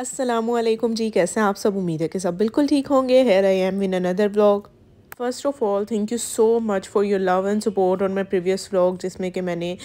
असलम जी कैसे हैं आप सब उम्मीद है कि सब बिल्कुल ठीक होंगे here I am with another blog first of all thank you so much for your love and support on मैं प्रीवियस व्लॉग जिसमें कि मैंने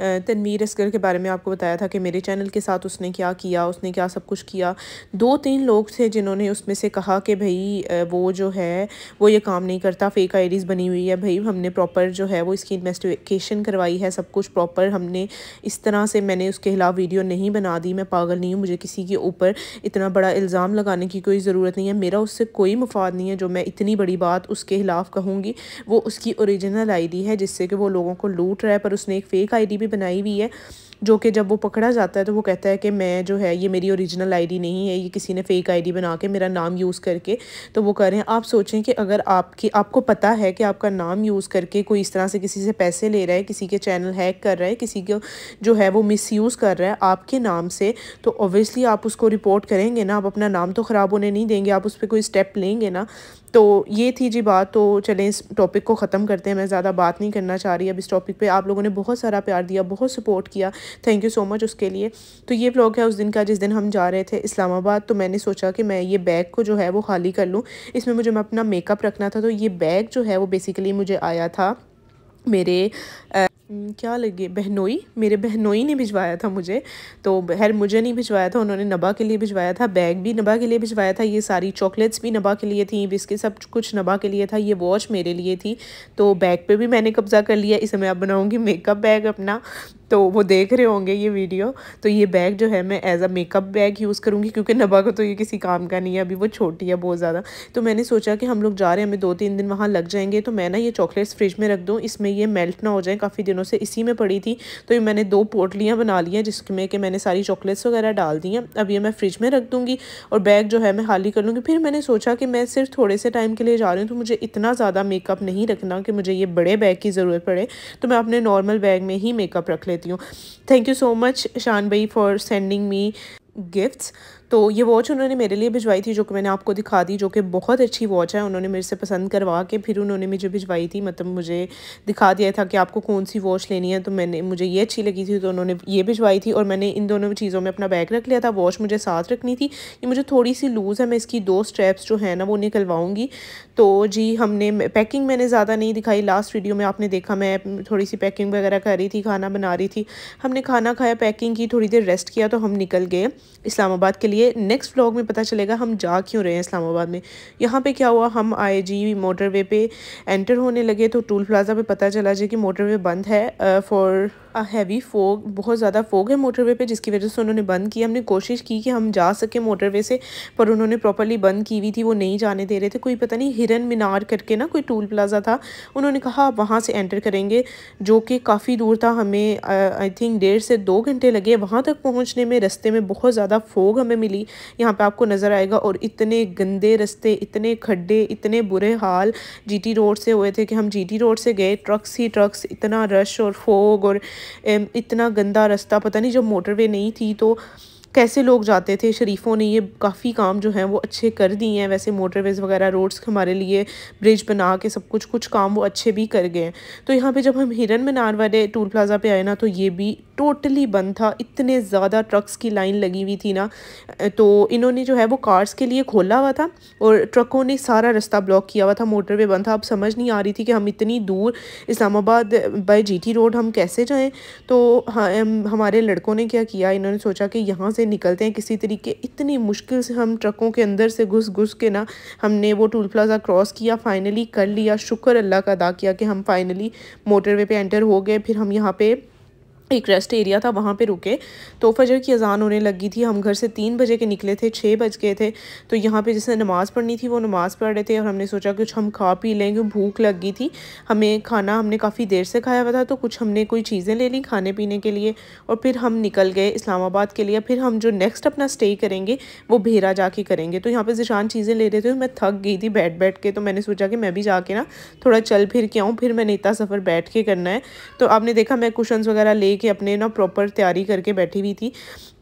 तनवीर असगर के बारे में आपको बताया था कि मेरे चैनल के साथ उसने क्या किया उसने क्या सब कुछ किया दो तीन लोग थे जिन्होंने उसमें से कहा कि भाई वो जो है वो ये काम नहीं करता फेक आईडीज़ बनी हुई है भाई हमने प्रॉपर जो है वो इसकी इन्वेस्टिगेशन करवाई है सब कुछ प्रॉपर हमने इस तरह से मैंने उसके खिलाफ वीडियो नहीं बना दी मैं पागल नहीं हूँ मुझे किसी के ऊपर इतना बड़ा इल्ज़ाम लगाने की कोई ज़रूरत नहीं है मेरा उससे कोई मफाद नहीं है जो मैं इतनी बड़ी बात उसके के खिलाफ कहूँगी वो उसकी ओरिजिनल आईडी है जिससे कि वो लोगों को लूट रहा है पर उसने एक फ़ेक आईडी भी बनाई हुई है जो कि जब वो पकड़ा जाता है तो वो कहता है कि मैं जो है ये मेरी ओरिजिनल आईडी नहीं है ये किसी ने फेक आईडी बना के मेरा नाम यूज़ करके तो वो करें रहे हैं आप सोचें कि अगर आपकी आपको पता है कि आपका नाम यूज़ करके कोई इस तरह से किसी से पैसे ले रहा है किसी के चैनल हैक कर रहा है किसी को जो है वो मिस कर रहा है आपके नाम से तो ओबियसली आप उसको रिपोर्ट करेंगे ना आप अपना नाम तो ख़राब होने नहीं देंगे आप उस पर कोई स्टेप लेंगे ना तो ये थी जी बात तो चलें इस टॉपिक को ख़त्म करते हैं मैं ज़्यादा बात नहीं करना चाह रही अब इस टॉपिक पे आप लोगों ने बहुत सारा प्यार दिया बहुत सपोर्ट किया थैंक यू सो मच उसके लिए तो ये ब्लॉग है उस दिन का जिस दिन हम जा रहे थे इस्लामाबाद तो मैंने सोचा कि मैं ये बैग को जो है वो खाली कर लूँ इसमें मुझे मैं अपना मेकअप रखना था तो ये बैग जो है वो बेसिकली मुझे आया था मेरे आ, क्या लगे बहनोई मेरे बहनोई ने भिजवाया था मुझे तो खैर मुझे नहीं भिजवाया था उन्होंने नबा के लिए भिजवाया था बैग भी नबा के लिए भिजवाया था ये सारी चॉकलेट्स भी नबा के लिए थी बिस्किट सब कुछ नबा के लिए था ये वॉच मेरे लिए थी तो बैग पे भी मैंने कब्ज़ा कर लिया इसे मैं अब बनाऊँगी मेकअप बैग अपना तो वो देख रहे होंगे ये वीडियो तो ये बैग जो है मैं as a makeup bag use करूँगी क्योंकि नबा को तो ये किसी काम का नहीं है अभी वो छोटी है बहुत ज़्यादा तो मैंने सोचा कि हम लोग जा रहे हैं हमें दो तीन दिन वहाँ लग जाएंगे तो मैं ना ये चॉकलेट्स फ्रिज में रख दूँ इसमें ये मेल्ट ना हो जाए काफ़ी दिनों से इसी में पड़ी थी तो ये मैंने दो पोटलियाँ बना लिया जिसमें कि मैंने सारी चॉकलेट्स वगैरह डाल दी हैं अब ये मैं फ्रिज में रख दूँगी और बैग जो है मैं खाली कर लूँगी फिर मैंने सोचा कि मैं सिर्फ थोड़े से टाइम के लिए जा रही हूँ तो मुझे इतना ज़्यादा मेकअप नहीं रखना कि मुझे ये बड़े बैग की ज़रूरत पड़े तो मैं अपने नॉर्मल बैग में ही मेकअप रख लेती रहती हूँ थैंक यू सो मच शान भाई फॉर सेंडिंग मी गिफ्ट्स तो ये वॉच उन्होंने मेरे लिए भिजवाई थी जो कि मैंने आपको दिखा दी जो कि बहुत अच्छी वॉच है उन्होंने मेरे से पसंद करवा के फिर उन्होंने मुझे भिजवाई थी मतलब मुझे दिखा दिया था कि आपको कौन सी वॉच लेनी है तो मैंने मुझे ये अच्छी लगी थी तो उन्होंने ये भिजवाई थी और मैंने इन दोनों चीज़ों में अपना बैग रख लिया था वॉच मुझे साथ रखनी थी ये मुझे थोड़ी सी लूज़ है मैं इसकी दो स्ट्रैप्स जो है ना वो निकलवाऊँगी तो जी हमने पैकिंग मैंने ज़्यादा नहीं दिखाई लास्ट वीडियो में आपने देखा मैं थोड़ी सी पैकिंग वगैरह कर रही थी खाना बना रही थी हमने खाना खाया पैकिंग की थोड़ी देर रेस्ट किया तो हम निकल गए इस्लामाबाद के लिए लिए नेक्स्ट व्लॉग में पता चलेगा हम जा क्यों रहे हैं इस्लामाबाद में यहाँ पे क्या हुआ हम आए जी मोटरवे पे एंटर होने लगे तो टूल प्लाजा पे पता चला जी कि मोटरवे बंद है फॉर हैवी फोग बहुत ज़्यादा फोग है मोटरवे पे जिसकी वजह से उन्होंने बंद किया हमने कोशिश की कि हम जा सकें मोटरवे से पर उन्होंने प्रॉपरली बंद की हुई थी वो नहीं जाने दे रहे थे कोई पता नहीं हिरन मीनार करके ना कोई टूल प्लाजा था उन्होंने कहा आप वहाँ से एंटर करेंगे जो कि काफ़ी दूर था हमें आई थिंक डेढ़ से दो घंटे लगे वहाँ तक पहुँचने में रस्ते में बहुत ज़्यादा फोग हमें मिली यहाँ पर आपको नज़र आएगा और इतने गंदे रस्ते इतने खड्डे इतने बुरे हाल जी रोड से हुए थे कि हम जी रोड से गए ट्रक्स ही ट्रक्स इतना रश और फोग और इतना गंदा रास्ता पता नहीं जब मोटरवे नहीं थी तो कैसे लोग जाते थे शरीफों ने ये काफ़ी काम जो हैं वो अच्छे कर दिए हैं वैसे मोटरवेज़ वगैरह रोड्स हमारे लिए ब्रिज बना के सब कुछ कुछ काम वो अच्छे भी कर गए हैं तो यहाँ पे जब हम हिरन मीनार वाले टूल प्लाज़ा पे आए ना तो ये भी टोटली बंद था इतने ज़्यादा ट्रक्स की लाइन लगी हुई थी ना तो इन्होंने जो है वो कार्स के लिए खोला हुआ था और ट्रकों ने सारा रास्ता ब्लॉक किया हुआ था मोटरवे बंद था अब समझ नहीं आ रही थी कि हम इतनी दूर इस्लामाबाद बाय जीटी रोड हम कैसे जाएं तो हाँ, हम, हमारे लड़कों ने क्या किया इन्होंने सोचा कि यहाँ से निकलते हैं किसी तरीके इतनी मुश्किल से हम ट्रकों के अंदर से घुस घुस के ना हमने वो टूल प्लाजा क्रॉस किया फाइनली कर लिया शुक्र अल्लाह का अदा किया कि हम फाइनली मोटरवे पे एंटर हो गए फिर हम यहाँ पे एक रेस्ट एरिया था वहाँ पे रुके तो फजर की अजान होने लगी थी हम घर से तीन बजे के निकले थे छः बज गए थे तो यहाँ पे जिसने नमाज़ पढ़नी थी वो नमाज़ पढ़ रहे थे और हमने सोचा कुछ हम खा पी लें क्योंकि भूख लग गई थी हमें खाना हमने काफ़ी देर से खाया हुआ था तो कुछ हमने कोई चीज़ें ले ली खाने पीने के लिए और फिर हम निकल गए इस्लामाबाद के लिए फिर हम जो नेक्स्ट अपना स्टे करेंगे वो भेरा जा करेंगे तो यहाँ पर जिशान चीज़ें ले रहे थे मैं थक गई थी बैठ बैठ के तो मैंने सोचा कि मैं भी जाके ना थोड़ा चल फिर के आऊँ फिर मैंने इतना सफ़र बैठ के करना है तो आपने देखा मैं कुशंस वगैरह ले लेके अपने ना प्रॉपर तैयारी करके बैठी हुई थी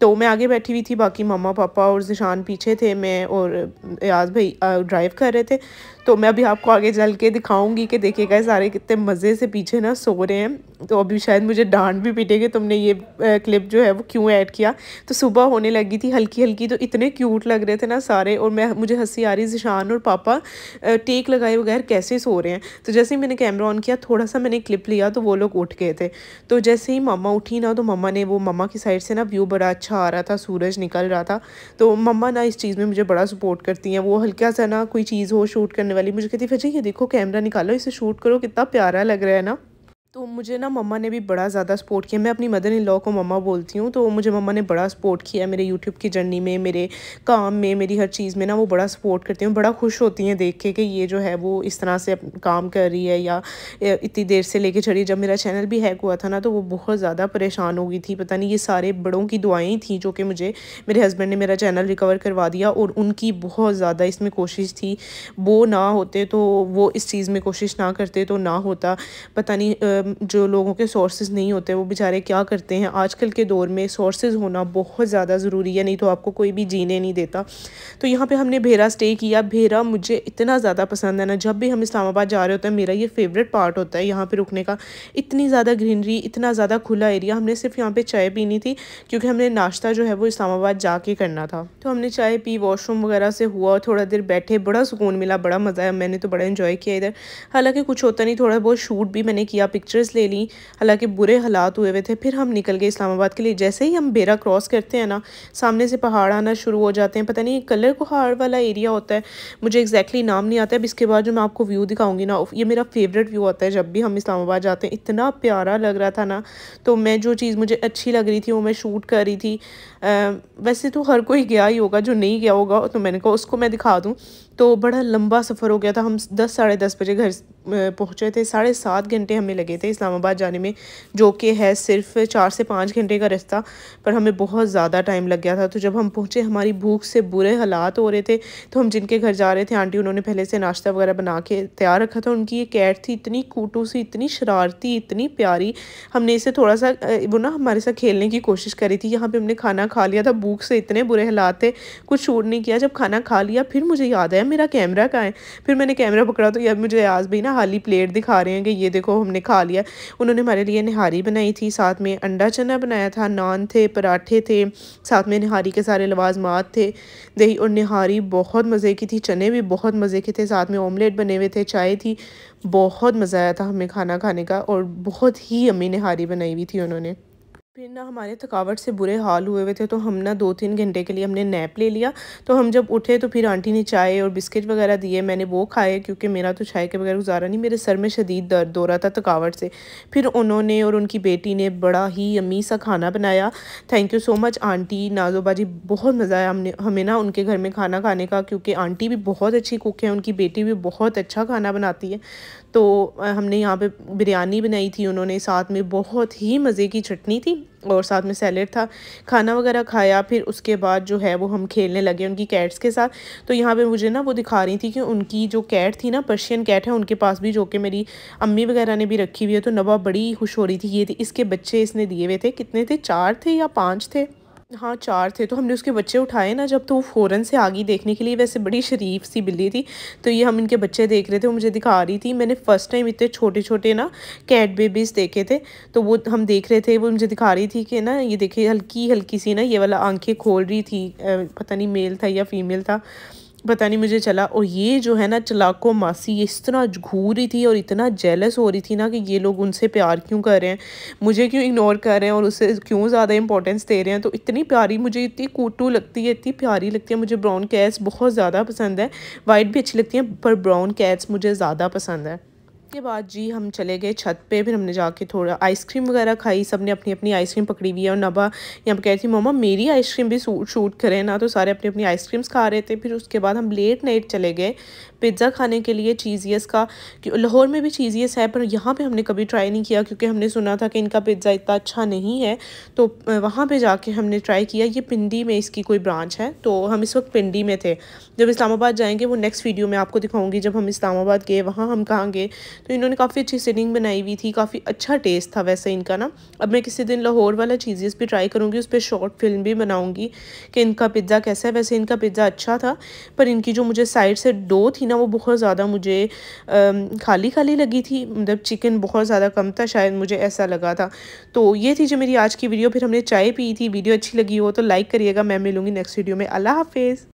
तो मैं आगे बैठी हुई थी बाकी मम्मा पापा और जिशान पीछे थे मैं और याज भाई ड्राइव कर रहे थे तो मैं अभी आपको आगे चल के दिखाऊंगी कि देखिएगा सारे कितने मज़े से पीछे ना सो रहे हैं तो अभी शायद मुझे डांट भी पीटेगी तुमने ये क्लिप जो है वो क्यों ऐड किया तो सुबह होने लगी थी हल्की हल्की तो इतने क्यूट लग रहे थे ना सारे और मैं मुझे हंसी आ रही जिशान और पापा टेक लगाए बगैर कैसे सो रहे हैं तो जैसे ही मैंने कैमरा ऑन किया थोड़ा सा मैंने क्लिप लिया तो वो लोग उठ गए थे तो जैसे ही मामा उठी ना तो मम्मा ने वो मम्मा की साइड से ना व्यू बड़ा अच्छा आ रहा था सूरज निकल रहा था तो मम्मा ना इस चीज़ में मुझे बड़ा सपोर्ट करती हैं वो हल्का सा ना कोई चीज़ हो शूट करने वाली मुझे कहती फिर ये देखो कैमरा निकालो इसे शूट करो कितना प्यारा लग रहा है ना तो मुझे ना मम्मा ने भी बड़ा ज़्यादा सपोर्ट किया मैं अपनी मदर इन लॉ को मम्मा बोलती हूँ तो मुझे मम्मा ने बड़ा सपोर्ट किया मेरे यूट्यूब की जर्नी में मेरे काम में मेरी हर चीज़ में ना वो बड़ा सपोर्ट करती हूँ बड़ा खुश होती हैं देख के कि ये जो है वो इस तरह से काम कर रही है या इतनी देर से लेके चली जब मेरा चैनल भी हैक हुआ था ना तो वो बहुत ज़्यादा परेशान हो गई थी पता नहीं ये सारे बड़ों की दुआएँ थी जो कि मुझे मेरे हस्बैंड ने मेरा चैनल रिकवर करवा दिया और उनकी बहुत ज़्यादा इसमें कोशिश थी वो ना होते तो वो इस चीज़ में कोशिश ना करते तो ना होता पता नहीं मतलब जो लोगों के सोर्सेज नहीं होते वो बेचारे क्या करते हैं आजकल के दौर में सोर्सेज होना बहुत ज़्यादा ज़रूरी है नहीं तो आपको कोई भी जीने नहीं देता तो यहाँ पे हमने भेरा स्टे किया भेरा मुझे इतना ज़्यादा पसंद है ना जब भी हम इस्लामाबाद जा रहे होते हैं मेरा ये फेवरेट पार्ट होता है यहाँ पर रुकने का इतनी ज़्यादा ग्रीनरी इतना ज़्यादा खुला एरिया हमने सिर्फ यहाँ पर चाय पीनी थी क्योंकि हमने नाश्ता जो है वो इस्लामाबाद के करना था तो हमने चाय पी वॉशरूम वगैरह से हुआ थोड़ा देर बैठे बड़ा सुकून मिला बड़ा मज़ा आया मैंने तो बड़ा इन्जॉय किया इधर हालाँकि कुछ होता नहीं थोड़ा बहुत शूट भी मैंने किया पिक्चर पिक्चर्स ले ली हालांकि बुरे हालात हुए हुए थे फिर हम निकल गए इस्लामाबाद के लिए जैसे ही हम बेरा क्रॉस करते हैं ना सामने से पहाड़ आना शुरू हो जाते हैं पता नहीं कलर को हार वाला एरिया होता है मुझे एग्जैक्टली नाम नहीं आता अब इसके बाद जो मैं आपको व्यू दिखाऊंगी ना ये मेरा फेवरेट व्यू होता है जब भी हम इस्लामाबाद जाते हैं इतना प्यारा लग रहा था ना तो मैं जो चीज़ मुझे अच्छी लग रही थी वो मैं शूट कर रही थी वैसे तो हर कोई गया ही होगा जो नहीं गया होगा तो मैंने कहा उसको मैं दिखा दूँ तो बड़ा लंबा सफ़र हो गया था हम दस साढ़े दस बजे घर पहुँचे थे साढ़े सात घंटे हमें लगे थे इस्लामाबाद जाने में जो कि है सिर्फ चार से पाँच घंटे का रास्ता पर हमें बहुत ज़्यादा टाइम लग गया था तो जब हम पहुँचे हमारी भूख से बुरे हालात हो रहे थे तो हम जिनके घर जा रहे थे आंटी उन्होंने पहले से नाश्ता वगैरह बना के तैयार रखा था उनकी ये कैट थी इतनी कूटू सी इतनी शरारती इतनी प्यारी हमने इसे थोड़ा सा वो ना हमारे साथ खेलने की कोशिश करी थी यहाँ पर हमने खाना खा लिया था भूख से इतने बुरे हालात थे कुछ शोर नहीं किया जब खाना खा लिया फिर मुझे याद आया मेरा कैमरा कहाँ है फिर मैंने कैमरा पकड़ा तो यार मुझे आज भी ना खाली प्लेट दिखा रहे हैं कि ये देखो हमने खा लिया उन्होंने हमारे लिए निहारी बनाई थी साथ में अंडा चना बनाया था नान थे पराठे थे साथ में निहारी के सारे लवाजमात थे दही और नहारी बहुत मज़े की थी चने भी बहुत मज़े के थे साथ में ऑमलेट बने हुए थे चाय थी बहुत मज़ा आया था हमें खाना खाने का और बहुत ही अम्मी निहारी बनाई हुई थी उन्होंने फिर ना हमारे थकावट से बुरे हाल हुए हुए थे तो हम ना दो तीन घंटे के लिए हमने नैप ले लिया तो हम जब उठे तो फिर आंटी ने चाय और बिस्किट वगैरह दिए मैंने वो खाए क्योंकि मेरा तो चाय के बगैर गुजारा नहीं मेरे सर में शदीद दर्द हो रहा था थकावट से फिर उन्होंने और उनकी बेटी ने बड़ा ही अमी सा खाना बनाया thank you so much aunty Nazoba ji बहुत मज़ा आया हमने हमें ना उनके घर में खाना खाने का क्योंकि आंटी भी बहुत अच्छी कुक है उनकी बेटी भी बहुत अच्छा खाना बनाती है तो हमने यहाँ पे बिरयानी बनाई थी उन्होंने साथ में बहुत ही मज़े की चटनी थी और साथ में सैलड था खाना वगैरह खाया फिर उसके बाद जो है वो हम खेलने लगे उनकी कैट्स के साथ तो यहाँ पे मुझे ना वो दिखा रही थी कि उनकी जो कैट थी ना पर्शियन कैट है उनके पास भी जो कि मेरी अम्मी वगैरह ने भी रखी हुई है तो नवा बड़ी खुश हो रही थी ये थी इसके बच्चे इसने दिए हुए थे कितने थे चार थे या पाँच थे हाँ चार थे तो हमने उसके बच्चे उठाए ना जब तो वो फ़ौरन से आ गई देखने के लिए वैसे बड़ी शरीफ सी बिल्ली थी तो ये हम इनके बच्चे देख रहे थे वो मुझे दिखा रही थी मैंने फ़र्स्ट टाइम इतने छोटे छोटे ना कैट बेबीज़ देखे थे तो वो हम देख रहे थे वो मुझे दिखा रही थी कि ना ये देखे हल्की हल्की सी ना ये वाला आंखें खोल रही थी पता नहीं मेल था या फीमेल था पता नहीं मुझे चला और ये जो है ना चलाको मासी इस तरह घूर रही थी और इतना जेलस हो रही थी ना कि ये लोग उनसे प्यार क्यों कर रहे हैं मुझे क्यों इग्नोर कर रहे हैं और उसे क्यों ज़्यादा इंपॉर्टेंस दे रहे हैं तो इतनी प्यारी मुझे इतनी कूटू लगती है इतनी प्यारी लगती है मुझे ब्राउन कैट्स बहुत ज़्यादा पसंद है वाइट भी अच्छी लगती है पर ब्राउन कैट्स मुझे ज़्यादा पसंद है उसके बाद जी हम चले गए छत पे फिर हमने जाके थोड़ा आइसक्रीम वगैरह खाई सब ने अपनी अपनी आइसक्रीम पकड़ी हुई है और नबा यहाँ पर कह रही थी ममा मेरी आइसक्रीम भी शूट करें ना तो सारे अपनी अपनी आइसक्रीम्स खा रहे थे फिर उसके बाद हम लेट नाइट चले गए पिज़्ज़ा खाने के लिए चीज़ियस का लाहौर में भी चीज़ियस है पर यहाँ पर हमने कभी ट्राई नहीं किया क्योंकि हमने सुना था कि इनका पिज़्ज़ा इतना अच्छा नहीं है तो वहाँ पर जाके हमने ट्राई किया ये पिंडी में इसकी कोई ब्रांच है तो हम इस वक्त पिंडी में थे जब इस्लामाबाद जाएंगे वो नेक्स्ट वीडियो में आपको दिखाऊंगी जब हम इस्लामाबाद गए वहाँ हम कहाँ गए तो इन्होंने काफ़ी अच्छी सीलिंग बनाई हुई थी काफ़ी अच्छा टेस्ट था वैसे इनका ना अब मैं किसी दिन लाहौर वाला चीज़ भी ट्राई करूँगी उस पर शॉर्ट फिल्म भी बनाऊँगी कि इनका पिज़्ज़ा कैसा है वैसे इनका पिज़्ज़ा अच्छा था पर इनकी जो मुझे साइड से डो थी ना वो बहुत ज़्यादा मुझे खाली खाली लगी थी मतलब चिकन बहुत ज़्यादा कम था शायद मुझे ऐसा लगा था तो ये थी जो मेरी आज की वीडियो फिर हमने चाय पी थी वीडियो अच्छी लगी हो तो लाइक करिएगा मैं मिलूंगी नेक्स्ट वीडियो में अल्लाह हाफिज़